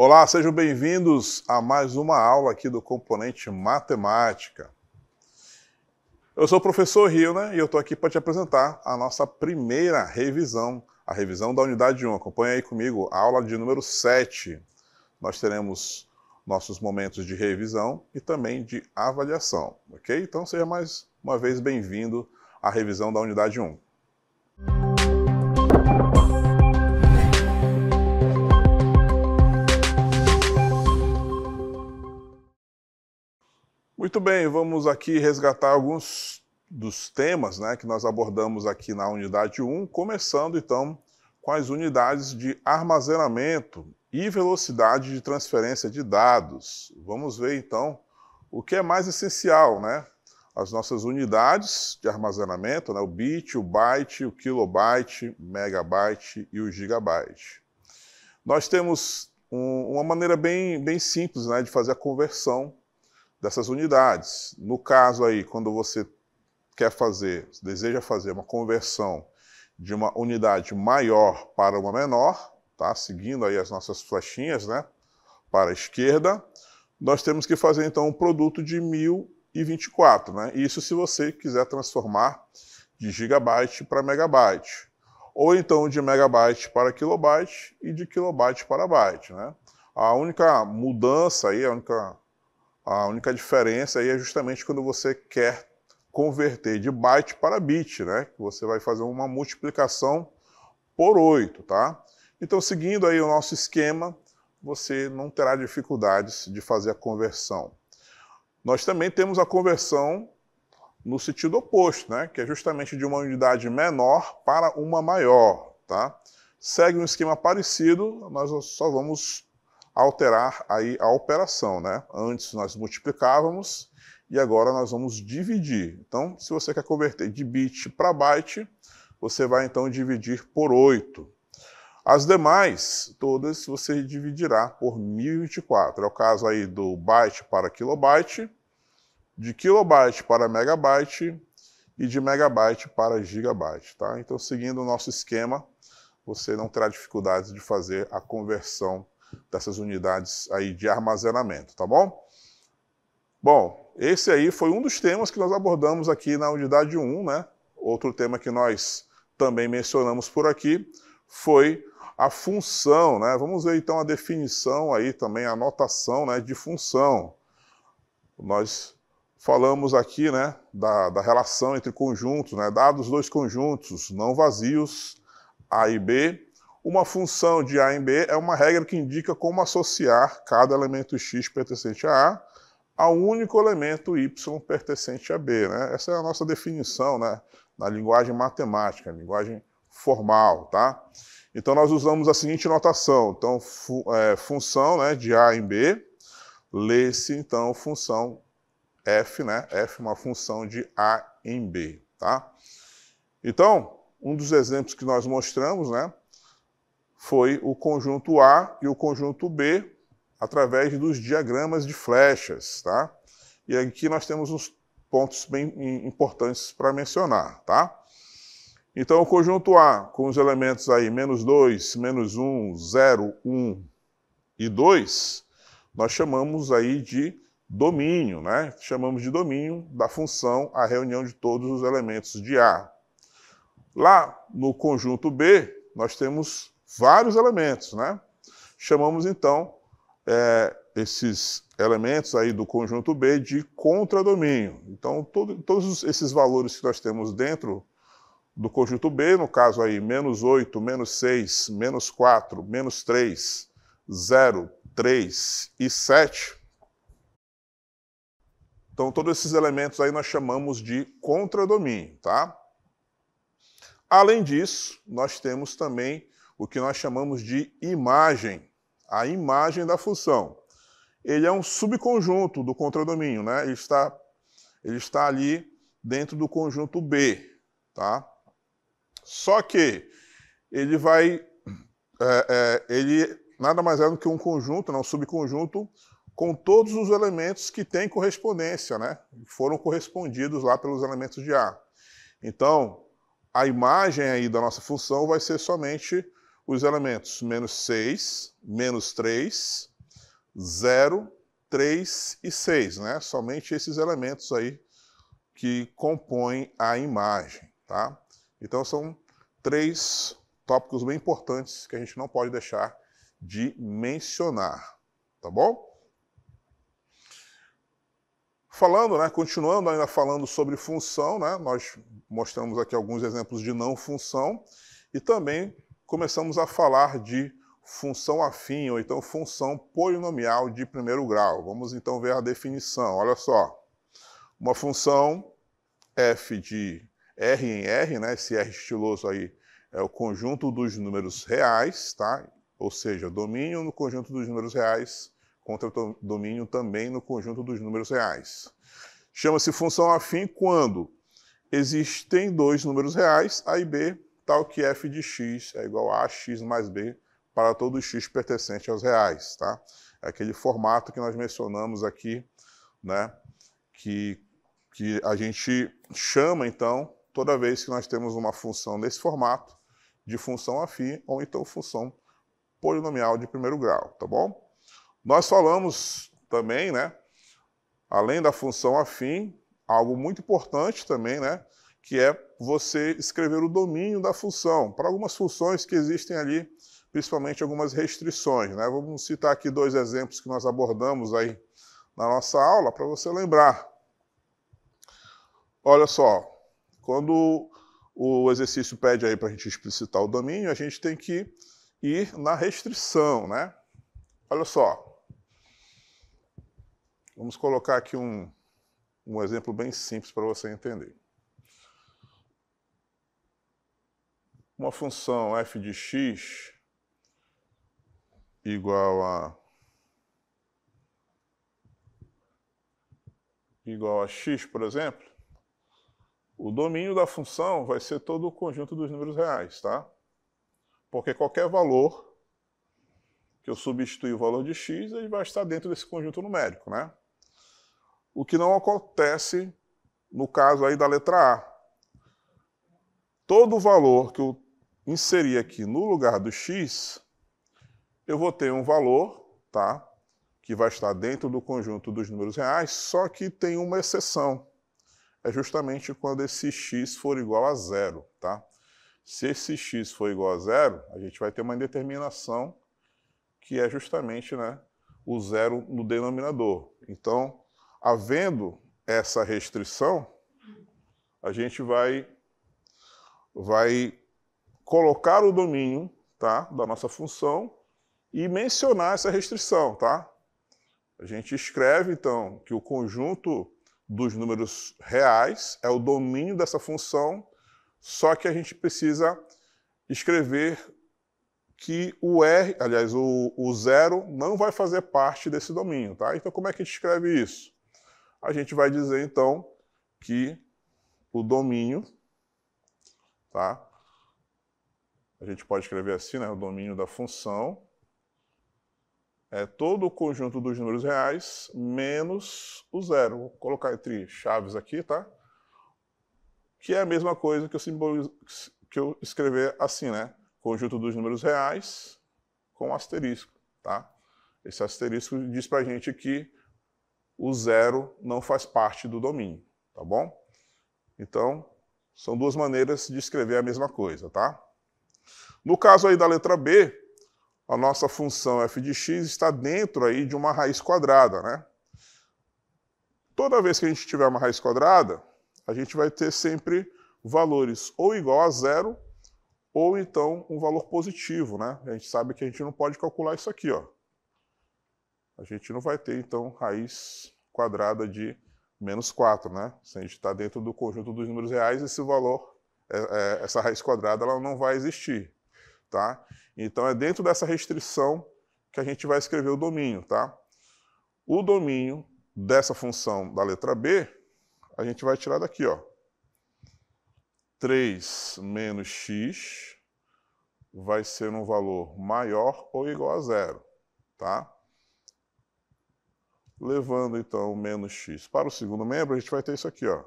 Olá, sejam bem-vindos a mais uma aula aqui do componente matemática. Eu sou o professor Rio, né? E eu estou aqui para te apresentar a nossa primeira revisão, a revisão da unidade 1. Acompanhe aí comigo a aula de número 7. Nós teremos nossos momentos de revisão e também de avaliação, ok? Então seja mais uma vez bem-vindo à revisão da unidade 1. Muito bem, vamos aqui resgatar alguns dos temas né, que nós abordamos aqui na unidade 1, começando então com as unidades de armazenamento e velocidade de transferência de dados. Vamos ver então o que é mais essencial, né? As nossas unidades de armazenamento, né? o bit, o byte, o kilobyte, megabyte e o gigabyte. Nós temos um, uma maneira bem, bem simples né? de fazer a conversão dessas unidades. No caso aí, quando você quer fazer, deseja fazer uma conversão de uma unidade maior para uma menor, tá? Seguindo aí as nossas flechinhas, né? Para a esquerda, nós temos que fazer então um produto de 1024, né? Isso se você quiser transformar de gigabyte para megabyte, ou então de megabyte para kilobyte e de kilobyte para byte, né? A única mudança aí, a única a única diferença aí é justamente quando você quer converter de byte para bit, né? Que você vai fazer uma multiplicação por 8, tá? Então, seguindo aí o nosso esquema, você não terá dificuldades de fazer a conversão. Nós também temos a conversão no sentido oposto, né? Que é justamente de uma unidade menor para uma maior, tá? Segue um esquema parecido, nós só vamos alterar aí a operação, né? Antes nós multiplicávamos e agora nós vamos dividir. Então, se você quer converter de bit para byte, você vai então dividir por 8. As demais, todas, você dividirá por 1024. É o caso aí do byte para kilobyte, de kilobyte para megabyte e de megabyte para gigabyte. Tá? Então, seguindo o nosso esquema, você não terá dificuldades de fazer a conversão dessas unidades aí de armazenamento, tá bom? Bom, esse aí foi um dos temas que nós abordamos aqui na unidade 1, né? Outro tema que nós também mencionamos por aqui foi a função, né? Vamos ver então a definição aí também, a notação né, de função. Nós falamos aqui né, da, da relação entre conjuntos, né? Dados dois conjuntos não vazios, A e B, uma função de A em B é uma regra que indica como associar cada elemento x pertencente a A ao único elemento y pertencente a B. Né? Essa é a nossa definição né? na linguagem matemática, linguagem formal. Tá? Então, nós usamos a seguinte notação. Então, fu é, função né, de A em B, lê-se, então, função f, né? f é uma função de A em B. Tá? Então, um dos exemplos que nós mostramos, né? foi o conjunto A e o conjunto B através dos diagramas de flechas, tá? E aqui nós temos uns pontos bem importantes para mencionar, tá? Então, o conjunto A, com os elementos aí menos 2, menos 1, 0, 1 e 2, nós chamamos aí de domínio, né? Chamamos de domínio da função a reunião de todos os elementos de A. Lá no conjunto B, nós temos vários elementos, né? Chamamos então é, esses elementos aí do conjunto B de contradomínio. Então, todo, todos esses valores que nós temos dentro do conjunto B, no caso aí, menos 8, menos 6, menos 4, menos 3, 0, 3 e 7. Então, todos esses elementos aí nós chamamos de contradomínio, tá? Além disso, nós temos também o que nós chamamos de imagem, a imagem da função. Ele é um subconjunto do contradomínio, né? ele, está, ele está ali dentro do conjunto B. Tá? Só que ele vai. É, é, ele nada mais é do que um conjunto, não, né? um subconjunto, com todos os elementos que têm correspondência, né? foram correspondidos lá pelos elementos de A. Então, a imagem aí da nossa função vai ser somente os elementos menos 6, menos 3, 0, 3 e 6, né? Somente esses elementos aí que compõem a imagem, tá? Então são três tópicos bem importantes que a gente não pode deixar de mencionar, tá bom? Falando, né, continuando ainda falando sobre função, né, nós mostramos aqui alguns exemplos de não função e também começamos a falar de função afim, ou então função polinomial de primeiro grau. Vamos então ver a definição. Olha só, uma função f de r em r, né? esse r estiloso aí é o conjunto dos números reais, tá? ou seja, domínio no conjunto dos números reais contra domínio também no conjunto dos números reais. Chama-se função afim quando existem dois números reais, A e B, tal que f de x é igual a x mais b para todo x pertencente aos reais. Tá? É aquele formato que nós mencionamos aqui, né? que, que a gente chama, então, toda vez que nós temos uma função nesse formato, de função afim ou então função polinomial de primeiro grau, tá bom? Nós falamos também, né, além da função afim, algo muito importante também, né, que é você escrever o domínio da função, para algumas funções que existem ali, principalmente algumas restrições. Né? Vamos citar aqui dois exemplos que nós abordamos aí na nossa aula, para você lembrar. Olha só, quando o exercício pede aí para a gente explicitar o domínio, a gente tem que ir na restrição, né? Olha só. Vamos colocar aqui um, um exemplo bem simples para você entender. uma função f de x igual a igual a x, por exemplo, o domínio da função vai ser todo o conjunto dos números reais, tá? Porque qualquer valor que eu substituir o valor de x, ele vai estar dentro desse conjunto numérico, né? O que não acontece no caso aí da letra A. Todo valor que eu inserir aqui no lugar do x, eu vou ter um valor, tá? Que vai estar dentro do conjunto dos números reais, só que tem uma exceção. É justamente quando esse x for igual a zero, tá? Se esse x for igual a zero, a gente vai ter uma indeterminação que é justamente né, o zero no denominador. Então, havendo essa restrição, a gente vai, vai colocar o domínio tá, da nossa função e mencionar essa restrição. Tá? A gente escreve, então, que o conjunto dos números reais é o domínio dessa função, só que a gente precisa escrever que o R, aliás, o, o zero não vai fazer parte desse domínio. Tá? Então, como é que a gente escreve isso? A gente vai dizer, então, que o domínio tá, a gente pode escrever assim, né, o domínio da função é todo o conjunto dos números reais menos o zero. Vou colocar entre chaves aqui, tá? Que é a mesma coisa que eu, simbolizo, que eu escrever assim, né? Conjunto dos números reais com asterisco, tá? Esse asterisco diz pra gente que o zero não faz parte do domínio, tá bom? Então, são duas maneiras de escrever a mesma coisa, tá? No caso aí da letra B, a nossa função f de x está dentro aí de uma raiz quadrada, né? Toda vez que a gente tiver uma raiz quadrada, a gente vai ter sempre valores ou igual a zero ou então um valor positivo, né? A gente sabe que a gente não pode calcular isso aqui, ó. A gente não vai ter, então, raiz quadrada de menos 4, né? Se a gente está dentro do conjunto dos números reais, esse valor, é, é, essa raiz quadrada, ela não vai existir tá? Então é dentro dessa restrição que a gente vai escrever o domínio, tá? O domínio dessa função da letra B, a gente vai tirar daqui, ó. 3 menos x vai ser um valor maior ou igual a zero, tá? Levando, então, menos x para o segundo membro, a gente vai ter isso aqui, ó.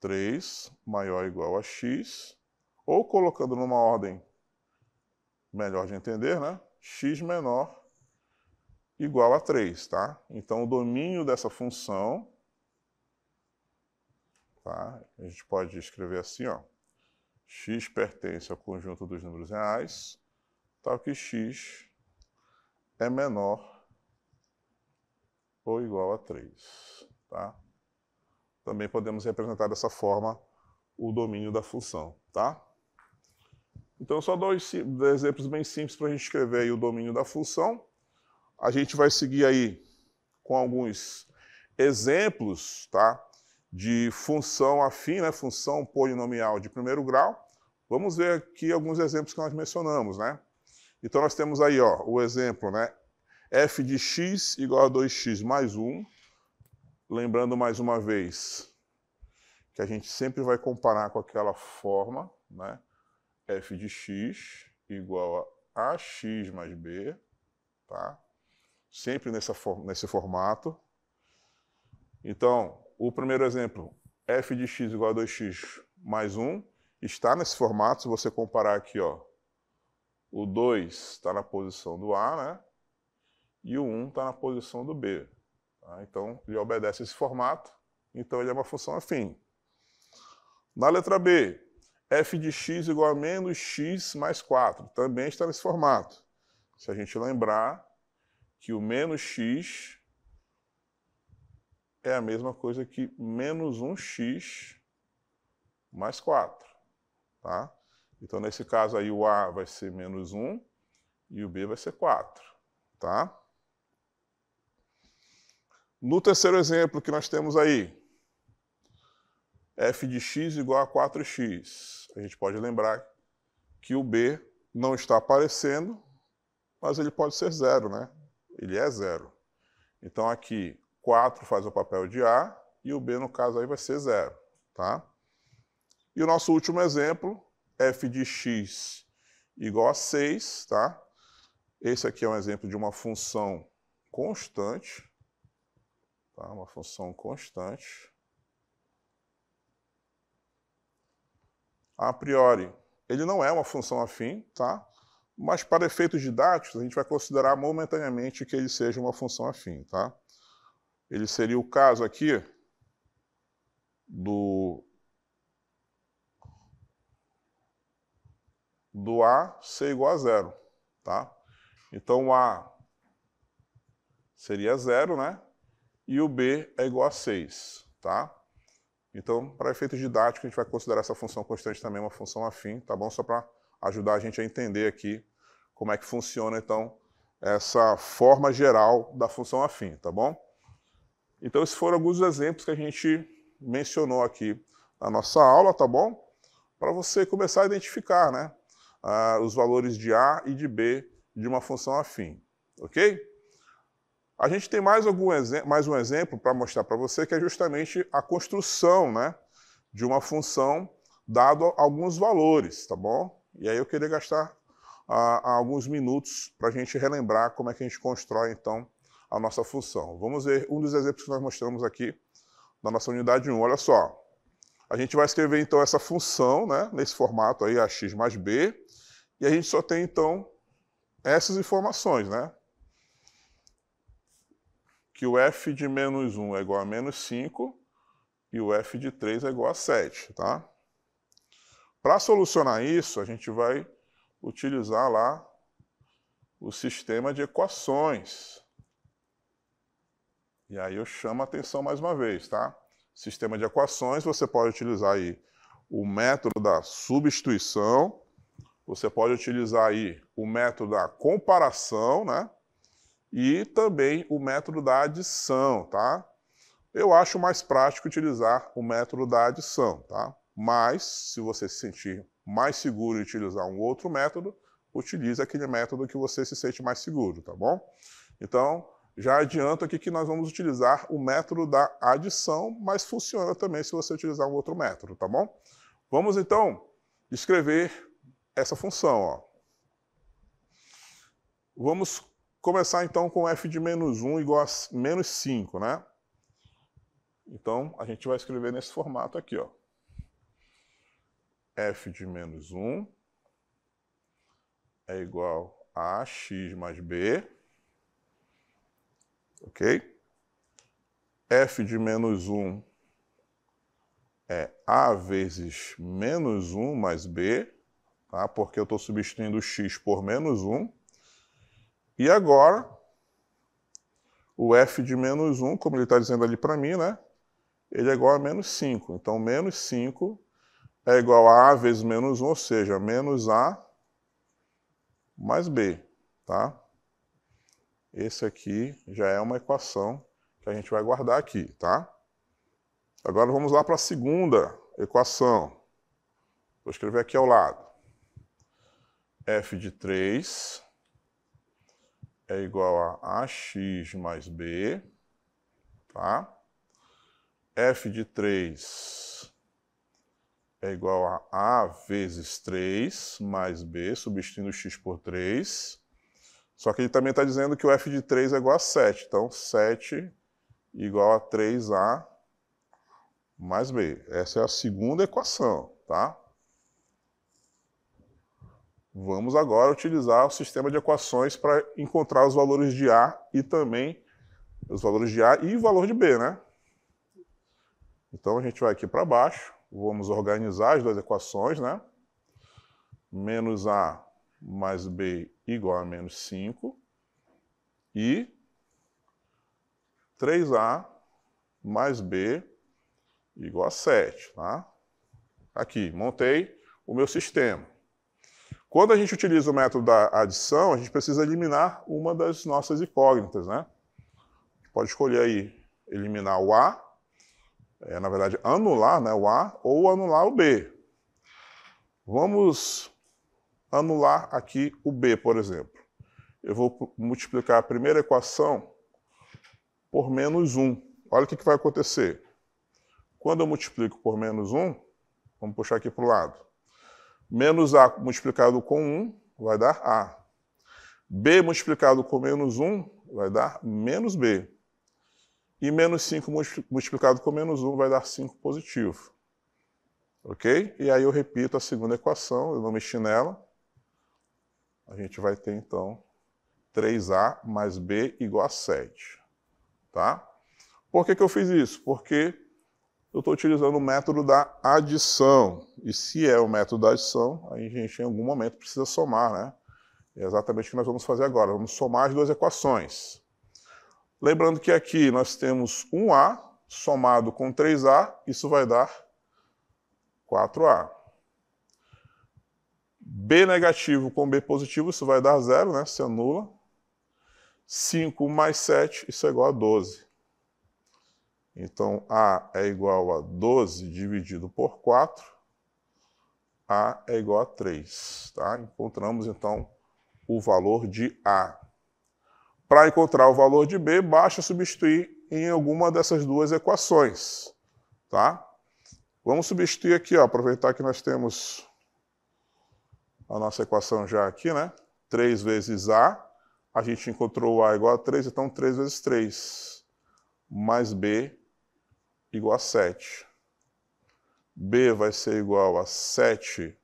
3 maior ou igual a x, ou colocando numa ordem melhor de entender, né? x menor igual a 3, tá? Então, o domínio dessa função, tá? A gente pode escrever assim, ó. x pertence ao conjunto dos números reais, tal que x é menor ou igual a 3, tá? Também podemos representar dessa forma o domínio da função, tá? Então, só dois exemplos bem simples para a gente escrever o domínio da função. A gente vai seguir aí com alguns exemplos tá? de função afim, né? função polinomial de primeiro grau. Vamos ver aqui alguns exemplos que nós mencionamos. Né? Então, nós temos aí ó, o exemplo né? f de x igual a 2x mais 1. Lembrando mais uma vez que a gente sempre vai comparar com aquela forma, né? f de x igual a ax mais b, tá? Sempre nessa nesse formato. Então, o primeiro exemplo, f de x igual a 2x mais 1, está nesse formato, se você comparar aqui, ó, o 2 está na posição do A, né? E o 1 está na posição do B. Tá? Então, ele obedece esse formato, então ele é uma função afim. Na letra B, f de x igual a menos x mais 4. Também está nesse formato. Se a gente lembrar que o menos x é a mesma coisa que menos 1x mais 4. Tá? Então, nesse caso aí, o a vai ser menos 1 e o b vai ser 4. Tá? No terceiro exemplo que nós temos aí, f de x igual a 4x. A gente pode lembrar que o b não está aparecendo, mas ele pode ser zero, né? Ele é zero. Então aqui 4 faz o papel de A e o B no caso aí vai ser zero, tá? E o nosso último exemplo, f de x igual a 6, tá? Esse aqui é um exemplo de uma função constante, tá? Uma função constante. a priori, ele não é uma função afim, tá? mas para efeitos didáticos, a gente vai considerar momentaneamente que ele seja uma função afim. Tá? Ele seria o caso aqui do, do A ser igual a zero. Tá? Então, A seria zero, né? E o B é igual a 6, tá? Então, para efeito didático, a gente vai considerar essa função constante também uma função afim, tá bom? Só para ajudar a gente a entender aqui como é que funciona, então, essa forma geral da função afim, tá bom? Então, esses foram alguns exemplos que a gente mencionou aqui na nossa aula, tá bom? Para você começar a identificar, né, ah, os valores de A e de B de uma função afim, ok? A gente tem mais, algum, mais um exemplo para mostrar para você, que é justamente a construção né, de uma função dado alguns valores, tá bom? E aí eu queria gastar ah, alguns minutos para a gente relembrar como é que a gente constrói, então, a nossa função. Vamos ver um dos exemplos que nós mostramos aqui na nossa unidade 1. Olha só, a gente vai escrever, então, essa função, né, nesse formato aí, ax mais b, e a gente só tem, então, essas informações, né? que o f de menos 1 é igual a menos 5 e o f de 3 é igual a 7, tá? Para solucionar isso, a gente vai utilizar lá o sistema de equações. E aí eu chamo a atenção mais uma vez, tá? Sistema de equações, você pode utilizar aí o método da substituição, você pode utilizar aí o método da comparação, né? e também o método da adição, tá? Eu acho mais prático utilizar o método da adição, tá? Mas, se você se sentir mais seguro em utilizar um outro método, utilize aquele método que você se sente mais seguro, tá bom? Então, já adianto aqui que nós vamos utilizar o método da adição, mas funciona também se você utilizar um outro método, tá bom? Vamos, então, escrever essa função, ó. Vamos começar então com f de menos 1 igual a menos 5, né? Então, a gente vai escrever nesse formato aqui, ó. f de menos 1 é igual a x mais b, ok? f de menos 1 é a vezes menos 1 mais b, tá? porque eu estou substituindo x por menos 1, e agora, o f de menos 1, como ele está dizendo ali para mim, né? ele é igual a menos 5. Então, menos 5 é igual a A vezes menos 1, ou seja, menos A mais B. Tá? Esse aqui já é uma equação que a gente vai guardar aqui. Tá? Agora vamos lá para a segunda equação. Vou escrever aqui ao lado. f de 3 é igual a AX mais B, tá? F de 3 é igual a A vezes 3 mais B, substituindo X por 3. Só que ele também está dizendo que o F de 3 é igual a 7. Então, 7 igual a 3A mais B. Essa é a segunda equação, tá? Vamos agora utilizar o sistema de equações para encontrar os valores de A e também os valores de A e o valor de B, né? Então a gente vai aqui para baixo, vamos organizar as duas equações, né? Menos A mais B igual a menos 5 e 3A mais B igual a 7, tá? Aqui, montei o meu sistema. Quando a gente utiliza o método da adição, a gente precisa eliminar uma das nossas incógnitas. Né? Pode escolher aí eliminar o A, é, na verdade anular né, o A, ou anular o B. Vamos anular aqui o B, por exemplo. Eu vou multiplicar a primeira equação por menos 1. Olha o que, que vai acontecer. Quando eu multiplico por menos 1, vamos puxar aqui para o lado Menos A multiplicado com 1 vai dar A. B multiplicado com menos 1 vai dar menos B. E menos 5 multiplicado com menos 1 vai dar 5 positivo. Ok? E aí eu repito a segunda equação, eu não mexi nela. A gente vai ter, então, 3A mais B igual a 7. Tá? Por que, que eu fiz isso? Porque eu estou utilizando o método da adição. E se é o método da adição, a gente em algum momento precisa somar, né? É exatamente o que nós vamos fazer agora. Vamos somar as duas equações. Lembrando que aqui nós temos 1A somado com 3A, isso vai dar 4A. B negativo com B positivo, isso vai dar zero, né? Se anula. 5 mais 7, isso é igual a 12. Então, A é igual a 12 dividido por 4. A é igual a 3. Tá? Encontramos, então, o valor de A. Para encontrar o valor de B, basta substituir em alguma dessas duas equações. Tá? Vamos substituir aqui, ó, aproveitar que nós temos a nossa equação já aqui, né? 3 vezes A, a gente encontrou A igual a 3, então 3 vezes 3, mais B igual a 7. B vai ser igual a 7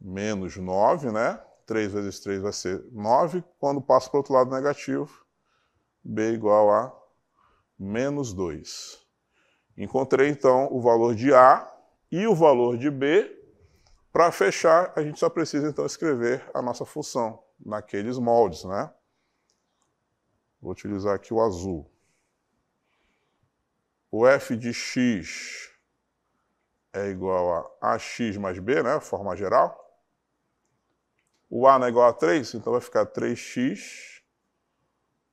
menos 9, né? 3 vezes 3 vai ser 9. Quando passa para o outro lado negativo, B igual a menos 2. Encontrei, então, o valor de A e o valor de B. Para fechar, a gente só precisa, então, escrever a nossa função naqueles moldes, né? Vou utilizar aqui o azul. O f de x é igual a ax mais b, né? Forma geral. O a não é igual a 3, então vai ficar 3x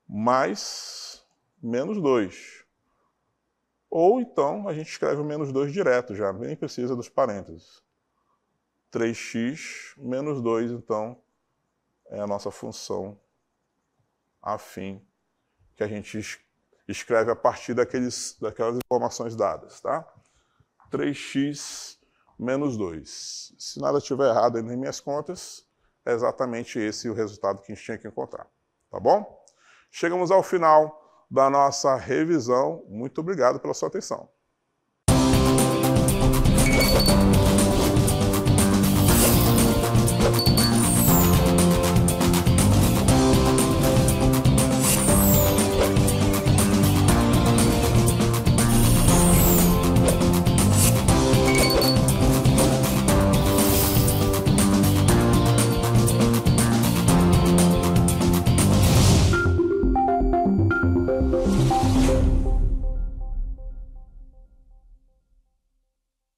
mais menos 2. Ou então a gente escreve o menos 2 direto já, nem precisa dos parênteses. 3x menos 2, então, é a nossa função afim que a gente escreve a partir daqueles, daquelas informações dadas. Tá? 3x menos 2. Se nada estiver errado nas minhas contas, é exatamente esse o resultado que a gente tinha que encontrar. Tá bom? Chegamos ao final da nossa revisão. Muito obrigado pela sua atenção.